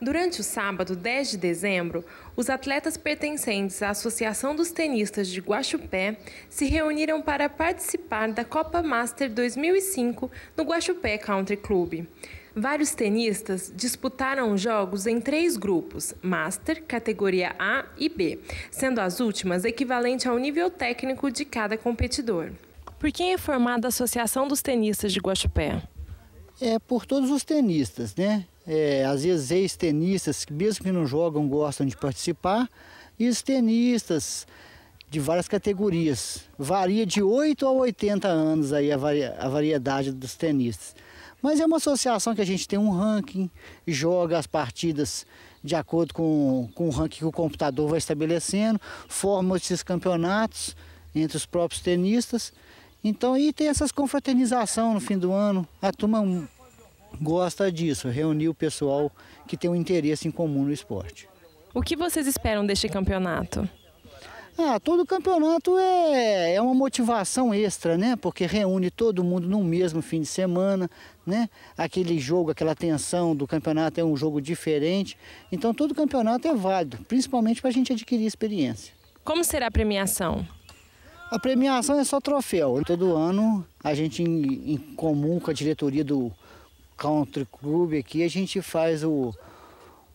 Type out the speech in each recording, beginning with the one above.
Durante o sábado, 10 de dezembro, os atletas pertencentes à Associação dos Tenistas de Guaxupé se reuniram para participar da Copa Master 2005 no Guaxupé Country Club. Vários tenistas disputaram jogos em três grupos, Master, categoria A e B, sendo as últimas equivalente ao nível técnico de cada competidor. Por quem é formada a Associação dos Tenistas de Guaxupé? é por todos os tenistas, né? É, às vezes ex-tenistas, mesmo que não jogam, gostam de participar, e os tenistas de várias categorias. Varia de 8 a 80 anos aí a, a variedade dos tenistas. Mas é uma associação que a gente tem um ranking, joga as partidas de acordo com, com o ranking que o computador vai estabelecendo, forma esses campeonatos entre os próprios tenistas então, e tem essas confraternização no fim do ano. A turma gosta disso, reunir o pessoal que tem um interesse em comum no esporte. O que vocês esperam deste campeonato? Ah, todo campeonato é, é uma motivação extra, né? Porque reúne todo mundo no mesmo fim de semana, né? Aquele jogo, aquela tensão do campeonato é um jogo diferente. Então todo campeonato é válido, principalmente para a gente adquirir experiência. Como será a premiação? A premiação é só troféu. Todo ano a gente, em, em comum com a diretoria do Country Club aqui, a gente faz o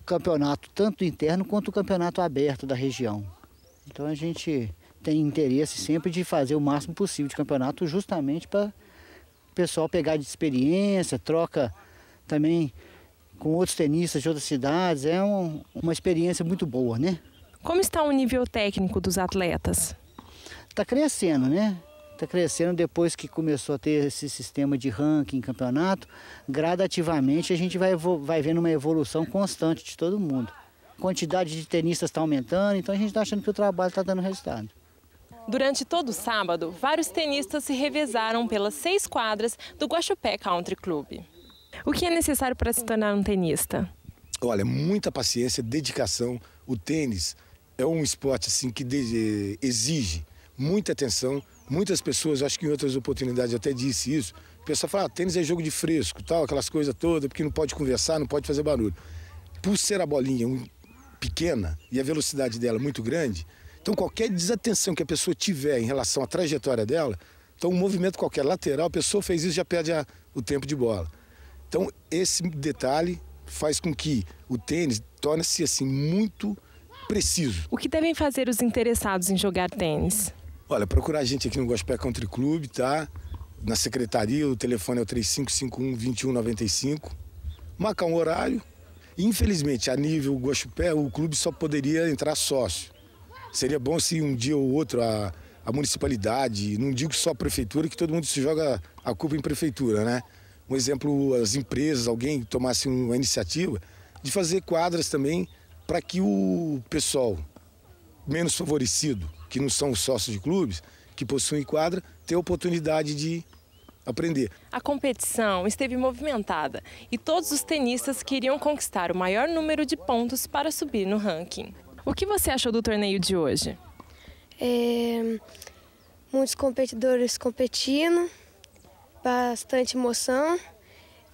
campeonato tanto interno quanto o campeonato aberto da região. Então a gente tem interesse sempre de fazer o máximo possível de campeonato justamente para o pessoal pegar de experiência, troca também com outros tenistas de outras cidades. É um, uma experiência muito boa, né? Como está o nível técnico dos atletas? está crescendo, né? Está crescendo depois que começou a ter esse sistema de ranking, campeonato. Gradativamente a gente vai, vai vendo uma evolução constante de todo mundo. A quantidade de tenistas está aumentando, então a gente está achando que o trabalho está dando resultado. Durante todo o sábado, vários tenistas se revezaram pelas seis quadras do Guaxupé Country Club. O que é necessário para se tornar um tenista? Olha, muita paciência, dedicação. O tênis é um esporte assim que eh, exige muita atenção. Muitas pessoas, acho que em outras oportunidades até disse isso, o pessoal fala, ah, tênis é jogo de fresco, tal, aquelas coisas todas, porque não pode conversar, não pode fazer barulho. Por ser a bolinha pequena e a velocidade dela muito grande, então qualquer desatenção que a pessoa tiver em relação à trajetória dela, então um movimento qualquer lateral, a pessoa fez isso já perde a, o tempo de bola. Então esse detalhe faz com que o tênis torne-se assim muito preciso. O que devem fazer os interessados em jogar tênis? Olha, procurar a gente aqui no Gospel Country Club, tá? Na secretaria, o telefone é o 3551-2195. Marcar um horário. Infelizmente, a nível Gospel, o clube só poderia entrar sócio. Seria bom se um dia ou outro a, a municipalidade, não digo só a prefeitura, que todo mundo se joga a culpa em prefeitura, né? Um exemplo, as empresas, alguém tomasse uma iniciativa de fazer quadras também para que o pessoal menos favorecido, que não são sócios de clubes, que possuem quadra, ter a oportunidade de aprender. A competição esteve movimentada e todos os tenistas queriam conquistar o maior número de pontos para subir no ranking. O que você achou do torneio de hoje? É, muitos competidores competindo, bastante emoção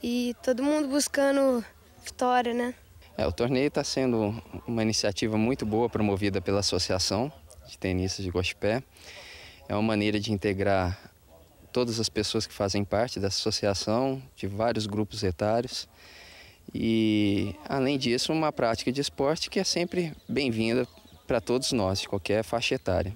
e todo mundo buscando vitória, né? É, o torneio está sendo uma iniciativa muito boa promovida pela Associação de Tenistas de Gospé. É uma maneira de integrar todas as pessoas que fazem parte da associação, de vários grupos etários. E, além disso, uma prática de esporte que é sempre bem-vinda para todos nós, de qualquer faixa etária.